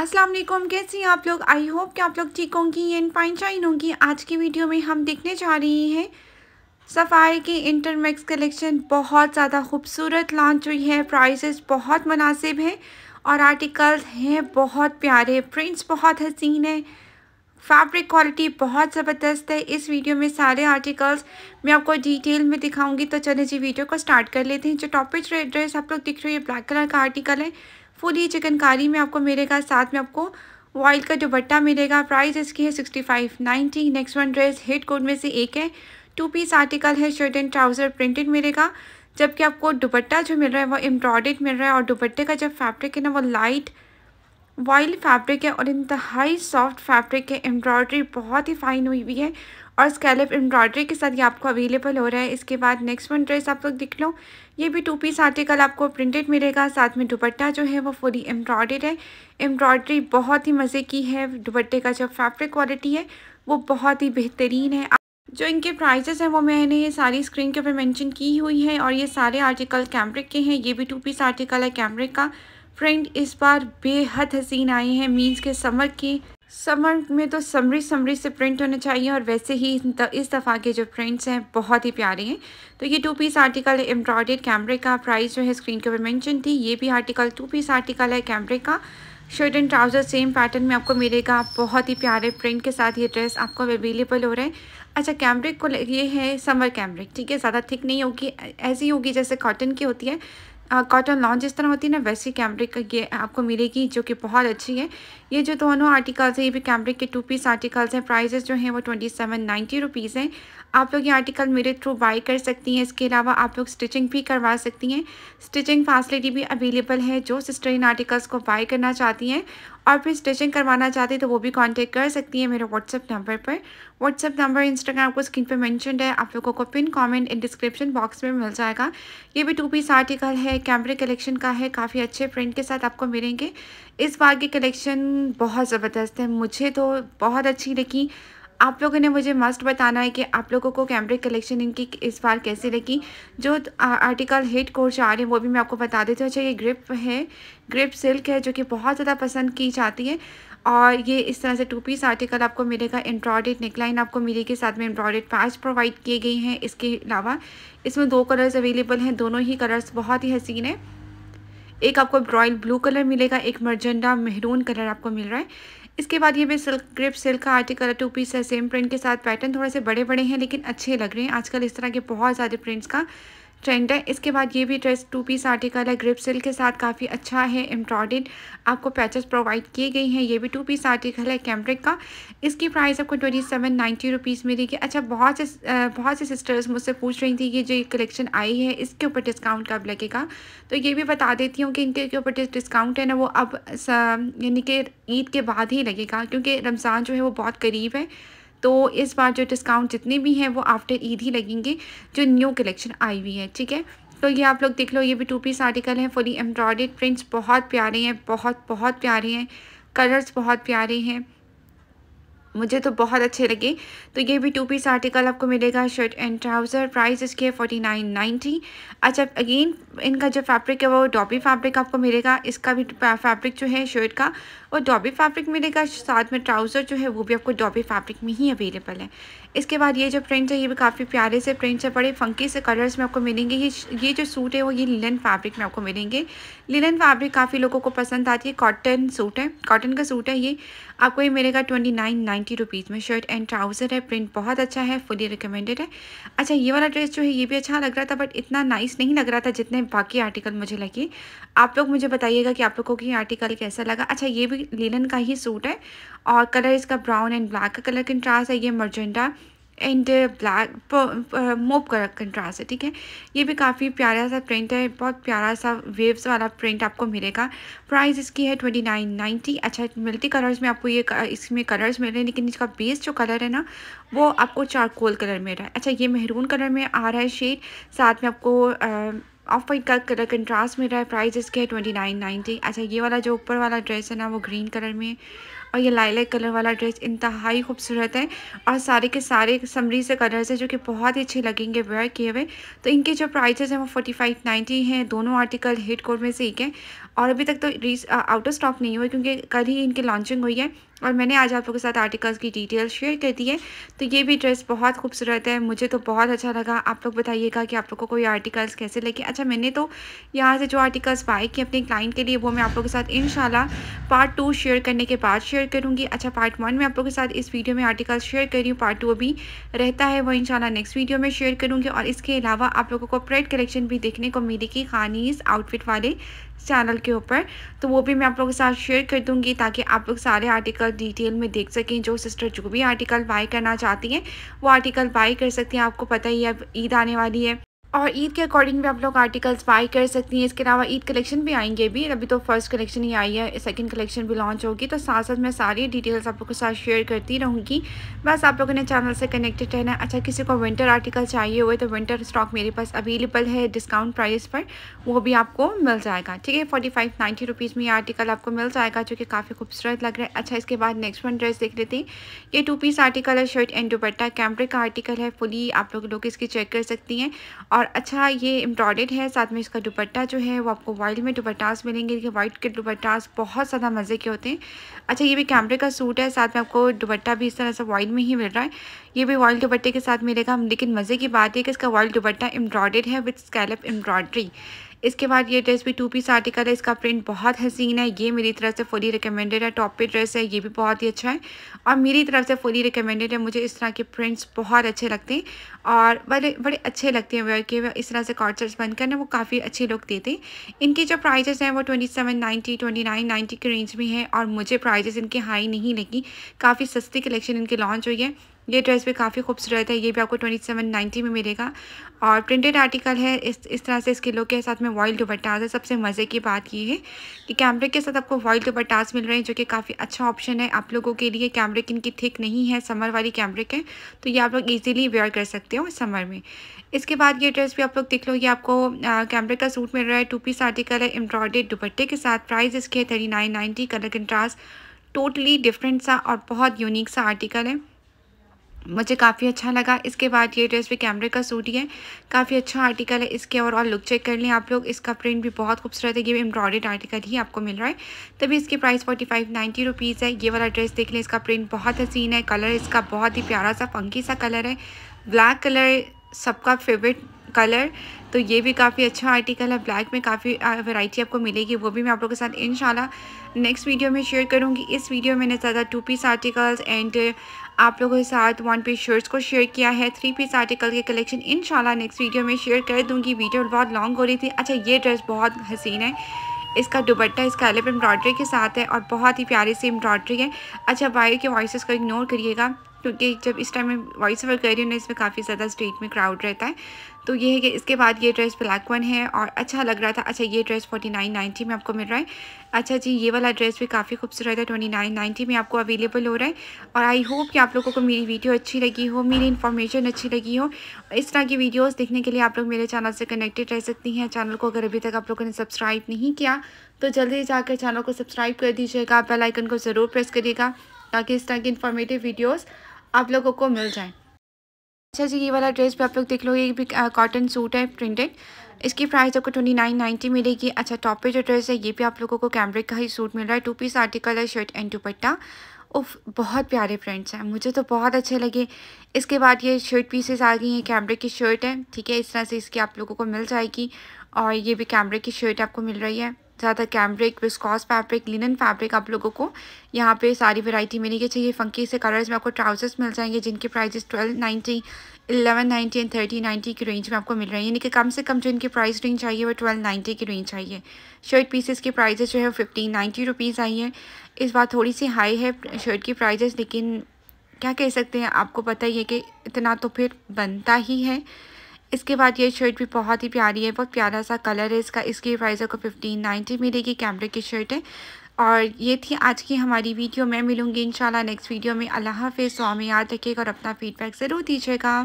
अस्सलाम वालेकुम कैसी हैं आप लोग आई होप कि आप लोग ठीक होंगी एंड फाइन शाइन होंगी आज की वीडियो में हम देखने जा रहे हैं सफ़ाई के इंटरमैक्स कलेक्शन बहुत ज़्यादा खूबसूरत लॉन्च हुई है प्राइसेस बहुत मुनासिब हैं और आर्टिकल्स हैं बहुत प्यारे प्रिंट्स बहुत हसीन है फैब्रिक क्वालिटी बहुत ज़बरदस्त है इस वीडियो में सारे आर्टिकल्स मैं आपको डिटेल में दिखाऊंगी तो चले जी वीडियो को स्टार्ट कर लेते हैं जो टॉपिक ड्रेस आप लोग दिख रही ये ब्लैक कलर का आर्टिकल है फुल ही चिकनकारी में आपको मिलेगा साथ में आपको वाइल का दुबट्टा मिलेगा प्राइस इसकी है sixty five ninety next one dress hit code में से एक है टू पीस आर्टिकल है शर्ट एंड ट्राउज़र प्रिंटेड मिलेगा जबकि आपको दुपट्टा जो मिल रहा है वो एम्ब्रॉयड मिल रहा है और दुपट्टे का जो फैब्रिक है ना वो लाइट वाइल फैब्रिक है और इंतहाई सॉफ्ट फैब्रिक है एम्ब्रॉयडरी बहुत ही फाइन हुई हुई है और स्कैलप एम्ब्रॉयडरी के साथ ये आपको अवेलेबल हो रहा है इसके बाद नेक्स्ट वन ड्रेस आप लोग दिख लो ये भी टू पीस आर्टिकल आपको प्रिंटेड मिलेगा साथ में दुपट्टा जो है वो फुली एम्ब्रॉयडेड है एम्ब्रॉयडरी बहुत ही मज़े की है दुपट्टे का जो फैब्रिक क्वालिटी है वो बहुत ही बेहतरीन है जो इनके प्राइजेस हैं वो मैंने ये सारी स्क्रीन के ऊपर मैंशन की हुई है और ये सारे आर्टिकल कैमरिक के हैं ये भी टू पीस आर्टिकल है कैमरिक का फ्रेंड इस बार बेहद हसीन आए हैं मीन्स के समर के समर में तो समरी समरी से प्रिंट होने चाहिए और वैसे ही इस दफ़ा के जो प्रिंट्स हैं बहुत ही प्यारे हैं तो ये टू पीस आर्टिकल है एम्ब्रॉयडेड कैमरे का प्राइस जो है स्क्रीन के ऊपर मेंशन थी ये भी आर्टिकल टू पीस आर्टिकल है कैमरे का shirt and trouser same pattern में आपको मिलेगा बहुत ही प्यारे प्रिंट के साथ ये ड्रेस आपको अवेलेबल हो रहा है अच्छा कैमरे को ये है समर कैमरिक ठीक है ज़्यादा थिक नहीं होगी ऐसी होगी जैसे कॉटन की होती है कॉटन लॉन्च जिस तरह होती है ना वैसी कैमरिक ये आपको मिलेगी जो कि बहुत अच्छी है ये जो दोनों आर्टिकल्स हैं ये भी कैमरिक के टू पीस आर्टिकल्स हैं प्राइजेस जो हैं वो ट्वेंटी सेवन नाइन्टी रुपीज़ हैं आप लोग ये आर्टिकल मेरे थ्रू बाई कर सकती हैं इसके अलावा आप लोग स्टिचिंग भी करवा सकती हैं स्टिचिंग फैसिलिटी भी अवेलेबल है जो सिस्टर इन आर्टिकल्स को बाई करना चाहती हैं और फिर स्टिचिंग करवाना चाहते हैं तो वो भी कांटेक्ट कर सकती है मेरे व्हाट्सअप नंबर पर व्हाट्सअप नंबर इंस्टाग्राम को स्क्रीन पर मैंशनड है आप लोगों को pin comment in description box में मिल जाएगा ये भी टू पीस आर्टिकल है कैमरे कलेक्शन का है काफ़ी अच्छे प्रिंट के साथ आपको मिलेंगे इस बार की कलेक्शन बहुत ज़बरदस्त है मुझे तो बहुत अच्छी लगी आप लोगों ने मुझे मस्ट बताना है कि आप लोगों को कैमरिक कलेक्शन इनकी इस बार कैसी लगी जो आर्टिकल हिट कोर्स आ रहे हैं वो भी मैं आपको बता देती हूँ अच्छा ये ग्रिप है ग्रिप सिल्क है जो कि बहुत ज़्यादा पसंद की जाती है और ये इस तरह से टू पीस आर्टिकल आपको मिलेगा एम्ब्रॉयड नेकलाइन आपको मिलेगी साथ में एम्ब्रॉयड पैच प्रोवाइड किए गए हैं इसके अलावा इसमें दो कलर्स अवेलेबल हैं दोनों ही कलर्स बहुत ही हसीन है एक आपको ब्रॉयल ब्लू कलर मिलेगा एक मर्जेंडा मेहरून कलर आपको मिल रहा है इसके बाद ये भी सिल्क ग्रिप सिल्क का आर्टिकल टू पीस है सेम प्रिंट के साथ पैटर्न थोड़े से बड़े बड़े हैं लेकिन अच्छे लग रहे हैं आजकल इस तरह के बहुत सारे प्रिंट्स का ट्रेंड है इसके बाद ये भी ड्रेस टू पीस आर्टिकल है ग्रिप सिल्क के साथ काफ़ी अच्छा है एम्ब्रॉयडेड आपको पैचेस प्रोवाइड किए गई हैं ये भी टू पीस आर्टिकल है कैमरिक का इसकी प्राइस आपको ट्वेंटी सेवन नाइन्टी रुपीज़ मिलेगी अच्छा बहुत से बहुत से सिस्टर्स मुझसे पूछ रही थी कि जो कलेक्शन आई है इसके ऊपर डिस्काउंट कब लगेगा तो ये भी बता देती हूँ कि इनके ऊपर डिस्काउंट है ना वो अब यानी कि ईद के बाद ही लगेगा क्योंकि रमज़ान जो है वो बहुत करीब है तो इस बार जो डिस्काउंट जितने भी हैं वो आफ्टर ईद ही लगेंगे जो न्यू कलेक्शन आई हुई है ठीक है तो ये आप लोग देख लो ये भी टू पीस आर्टिकल है फुली एम्ब्रॉयड प्रिंट्स बहुत प्यारे हैं बहुत बहुत प्यारे हैं कलर्स बहुत प्यारे हैं मुझे तो बहुत अच्छे लगे तो ये भी टू पीस आर्टिकल आपको मिलेगा शर्ट एंड ट्राउज़र प्राइस इसकी है फोर्टी नाइन नाइन्टी अच्छा अगेन इनका जो फैब्रिक है वो डॉबी फैब्रिक आपको मिलेगा इसका भी फैब्रिक जो है शर्ट का और डॉबी फैब्रिक मिलेगा साथ में ट्राउज़र जो है वो भी आपको डॉबी फैब्रिक में ही अवेलेबल है इसके बाद ये जो प्रिंट है ये भी काफ़ी प्यारे से प्रिंट्स है बड़े फंकी से कलर्स में आपको मिलेंगे ये ये जो सूट है वो ये लिनन फैब्रिक में आपको मिलेंगे लिनन फैब्रिक काफ़ी लोगों को पसंद आती है कॉटन सूट है कॉटन का सूट है ये आपको ये मिलेगा ट्वेंटी नाइन नाइन्टी रुपीज़ में शर्ट एंड ट्राउज़र है प्रिंट बहुत अच्छा है फुली रिकमेंडेड है अच्छा ये वाला ड्रेस जो है ये भी अच्छा लग रहा था बट इतना नाइस नहीं लग रहा था जितने बाकी आर्टिकल मुझे लगे आप लोग मुझे बताइएगा कि आप लोगों को ये आर्टिकल कैसा लगा अच्छा ये भी भी लिनन का ही सूट है और कलर इसका ब्राउन एंड ब्लैक का कलर कंट्रास्ट है ये मर्जेंटा एंड ब्लैक मोप कलर कंट्रास्ट है ठीक है ये भी काफ़ी प्यारा सा प्रिंट है बहुत प्यारा सा वेव्स वाला प्रिंट आपको मिलेगा प्राइस इसकी है ट्वेंटी नाइन नाइन्टी अच्छा मिलती कलर्स में आपको ये इसमें कलर्स मिल रहे हैं लेकिन इसका बेस जो कलर है ना वो आपको चारकोल कलर में रहा है अच्छा ये मेहरून कलर में आ रहा है शेड साथ में आपको आ, ऑफ वाइट का कलर कंट्रास्ट मिल रहा है प्राइस इसके है ट्वेंटी नाइन नाइन्टी अच्छा ये वाला जो ऊपर वाला ड्रेस है ना वो ग्रीन कलर में और ये लाइल कलर वाला ड्रेस इंतहाई खूबसूरत है और सारे के सारे समरी से कलर्स हैं जो कि बहुत ही अच्छे लगेंगे वेयर किए हुए तो इनके जो प्राइजेज़ हैं वो फोर्टी फाइव नाइन्टी हैं दोनों आर्टिकल हिट कोड में से एक है और अभी तक तो रीस आउट ऑफ स्टॉक नहीं हुआ क्योंकि कल ही इनकी लॉन्चिंग हुई है और मैंने आज आप लोगों के साथ आर्टिकल्स की डिटेल शेयर कर दी है तो ये भी ड्रेस बहुत खूबसूरत है मुझे तो बहुत अच्छा लगा आप लोग बताइएगा कि आप लोगों को कोई आर्टिकल्स कैसे लगे अच्छा मैंने तो यहाँ से जो आर्टिकल्स पाए किए अपने क्लाइंट के लिए वो मैं आप लोगों के साथ इन पार्ट टू शेयर करने के बाद शेयर करूँगी अच्छा पार्ट वन में आप लोगों के साथ इस वीडियो में आर्टिकल्स शेयर कर रही हूँ पार्ट टू अभी रहता है वो इन नेक्स्ट वीडियो में शेयर करूँगी और इसके अलावा आप लोगों को प्रेड कलेक्शन भी देखने को मिलेगी खानीज आउटफिट वाले चैनल के ऊपर तो वो भी मैं आप लोगों के साथ शेयर कर दूँगी ताकि आप लोग सारे आर्टिकल डिटेल में देख सकें जो सिस्टर जो भी आर्टिकल बाई करना चाहती हैं वो आर्टिकल बाई कर सकती हैं आपको पता ही है अब ईद आने वाली है और ईद के अकॉर्डिंग भी आप लोग आर्टिकल्स बाई कर सकती हैं इसके अलावा ईद कलेक्शन भी आएंगे भी अभी तो फर्स्ट कलेक्शन ही आई है सेकंड कलेक्शन भी लॉन्च होगी तो साथ साथ मैं सारी डिटेल्स आप लोगों के साथ शेयर करती रहूँगी बस आप लोगों ने चैनल से कनेक्टेड रहना अच्छा किसी को विंटर आर्टिकल चाहिए हुए तो विंटर स्टॉक मेरे पास अवेलेबल है डिस्काउंट प्राइस पर वो भी आपको मिल जाएगा ठीक है फोर्टी फाइव नाइन्टी रुपीज़ में ये आर्टिकल आपको मिल जाएगा जो कि काफ़ी खूबसूरत लग रहा है अच्छा इसके बाद नेक्स्ट वन ड्रेस देख लेते हैं ये टू पीस आर्टिकल है शर्ट एंड दुपट्टा कैमरे का आर्टिकल है फुली आप लोग लोग इसकी चेक कर सकती हैं और अच्छा ये एम्ब्रॉयड है साथ में इसका दुपट्टा जो है वो आपको वाइल्ड में दुपट्टास मिलेंगे देखिए वाइट के दुपट्टास बहुत ज़्यादा मज़े के होते हैं अच्छा ये भी कैमरे का सूट है साथ में आपको दुपट्टा भी इस तरह से वाइल्ड में ही मिल रहा है ये भी वाइल्ड दुपट्टे के साथ मिलेगा लेकिन मज़े की बात है कि इसका वाइल दुपट्टा एम्ब्रॉयड है विथ स्कैलप एम्ब्रॉयड्री इसके बाद ये ड्रेस भी टू पीस आर्टिकल है इसका प्रिंट बहुत हसीन है ये मेरी तरफ से फुली रिकमेंडेड है टॉप पे ड्रेस है ये भी बहुत ही अच्छा है और मेरी तरफ से फुली रिकमेंडेड है मुझे इस तरह के प्रिंट्स बहुत अच्छे लगते हैं और बड़े बड़े अच्छे लगते हैं वेयर के इस तरह से कॉर्चर्स बनकर ना वो काफ़ी अच्छे लुक देते हैं इनके जो प्राइजेस हैं वो twenty seven ninety twenty nine ninety के रेंज में है और मुझे प्राइजेस इनके हाई नहीं लगी काफ़ी सस्ती कलेक्शन इनकी लॉन्च हुई है ये ड्रेस भी काफ़ी खूबसूरत है ये भी आपको ट्वेंटी सेवन नाइन्टी में मिलेगा और प्रिंटेड आर्टिकल है इस इस तरह से इसके लोग के साथ में वॉइल दुपट्टाज है सबसे मज़े की बात ये है कि कैमरे के साथ आपको वॉइल दुपट्टाज मिल रहे हैं जो कि काफ़ी अच्छा ऑप्शन है आप लोगों के लिए कैमरिक इनकी थिक नहीं है समर वाली कैमरे के तो ये आप लोग ईजिली वेयर कर सकते हो समर में इसके बाद ये ड्रेस भी आप लोग देख लो ये आपको कैमरे का सूट मिल रहा है टू पीस आर्टिकल है एम्ब्रॉयडेड दुपट्टे के साथ प्राइस इसके thirty nine ninety colour contrast totally different सा और बहुत यूनिक सा आर्टिकल है मुझे काफ़ी अच्छा लगा इसके बाद ये ड्रेस भी कैमरे का सूट ही है काफ़ी अच्छा आर्टिकल है इसके और और लुक चेक कर लें आप लोग इसका प्रिंट भी बहुत खूबसूरत है ये भी एम्ब्रॉयड आर्टिकल ही आपको मिल रहा है तभी इसकी price forty five ninety rupees है ये वाला ड्रेस देख लें इसका प्रिंट बहुत हसीन है कलर इसका बहुत ही प्यारा सा फंकी सा कलर है ब्लैक कलर सबका फेवरेट कलर तो ये भी काफ़ी अच्छा आर्टिकल है ब्लैक में काफ़ी वैरायटी आपको मिलेगी वो भी मैं आप लोगों के साथ इन नेक्स्ट वीडियो में शेयर करूँगी इस वीडियो में मैंने ज़्यादा टू पीस आर्टिकल्स एंड आप लोगों के साथ वन पीस शर्ट्स को शेयर किया है थ्री पीस आर्टिकल के कलेक्शन इन नेक्स्ट वीडियो में शेयर कर दूँगी वीडियो बहुत लॉन्ग हो रही थी अच्छा ये ड्रेस बहुत हसीन है इसका दुबट्टा इसका एलिप एम्ब्रॉयड्री के साथ है और बहुत ही प्यारी सी एम्ब्रॉयड्री है अच्छा भाई के वॉइस को इग्नोर करिएगा क्योंकि जब इस टाइम में वॉइस ओवर कर रही हूँ ना इसमें काफ़ी ज़्यादा स्ट्रीट में क्राउड रहता है तो ये है कि इसके बाद ये ड्रेस ब्लैक वन है और अच्छा लग रहा था अच्छा ये ड्रेस फोर्टी नाइन नाइन्टी में आपको मिल रहा है अच्छा जी ये वाला ड्रेस भी काफ़ी खूबसूरत है ट्वेंटी नाइन नाइन्टी में आपको अवेलेबल हो रहा है और आई होप कि आप लोगों को मेरी वीडियो अच्छी लगी हो मेरी इन्फॉर्मेशन अच्छी लगी हो इस तरह की वीडियोज़ देखने के लिए आप लोग मेरे चैनल से कनेक्टेड रह सकती हैं चैनल को अगर अभी तक आप लोगों ने सब्सक्राइब नहीं किया तो जल्दी जाकर चैनल को सब्सक्राइब कर दीजिएगा बेलाइकन को ज़रूर प्रेस करिएगा ताकि इस तरह की इन्फॉर्मेटिव वीडियोज़ आप लोगों को मिल जाए अच्छा जी ये वाला ड्रेस भी आप लोग देख लो ये भी कॉटन सूट है प्रिंटेड इसकी प्राइस आपको ट्वेंटी नाइन नाइन्टी मिलेगी अच्छा टॉप पे जो ड्रेस है ये भी आप लोगों को कैमरिक का ही सूट मिल रहा है टू पीस आर्टिकल है शर्ट एंड दुपट्टा उफ बहुत प्यारे प्रिंट्स हैं मुझे तो बहुत अच्छे लगे इसके बाद ये शर्ट पीसेस आ गई हैं कैमरे की शर्ट है ठीक है इस तरह से इसकी आप लोगों को मिल जाएगी और ये भी कैमरे की शर्ट आपको मिल रही है ज़्यादा cambric viscose fabric linen fabric आप लोगों को यहाँ पे सारी वैरायटी मिलेगी चाहिए अच्छा, फंकी से कलर्स में आपको ट्राउजर्स मिल जाएंगे जिनके prices twelve ninety eleven ninety and thirty ninety की रेंज में आपको मिल रही है यानी कि कम से कम जो इनकी प्राइस रेंज चाहिए वो ट्वेल्व नाइन्टी की रेंज चाहिए शर्ट पीसेस की प्राइजेस जो है फिफ्टीन नाइन्टी रुपीज़ आई है इस बार थोड़ी सी हाई है शर्ट की प्राइजेस लेकिन क्या कह सकते हैं आपको पता ही है कि इतना तो फिर बनता ही है इसके बाद ये शर्ट भी बहुत ही प्यारी है बहुत प्यारा सा कलर है इसका इसकी प्राइस आपको फिफ्टीन नाइन्टी मिलेगी कैमरे की शर्ट है और ये थी आज की हमारी वीडियो मैं मिलूँगी इंशाल्लाह नेक्स्ट वीडियो में अल्लाह हाफिज़ स्वामी याद रखिएगा और अपना फीडबैक ज़रूर दीजिएगा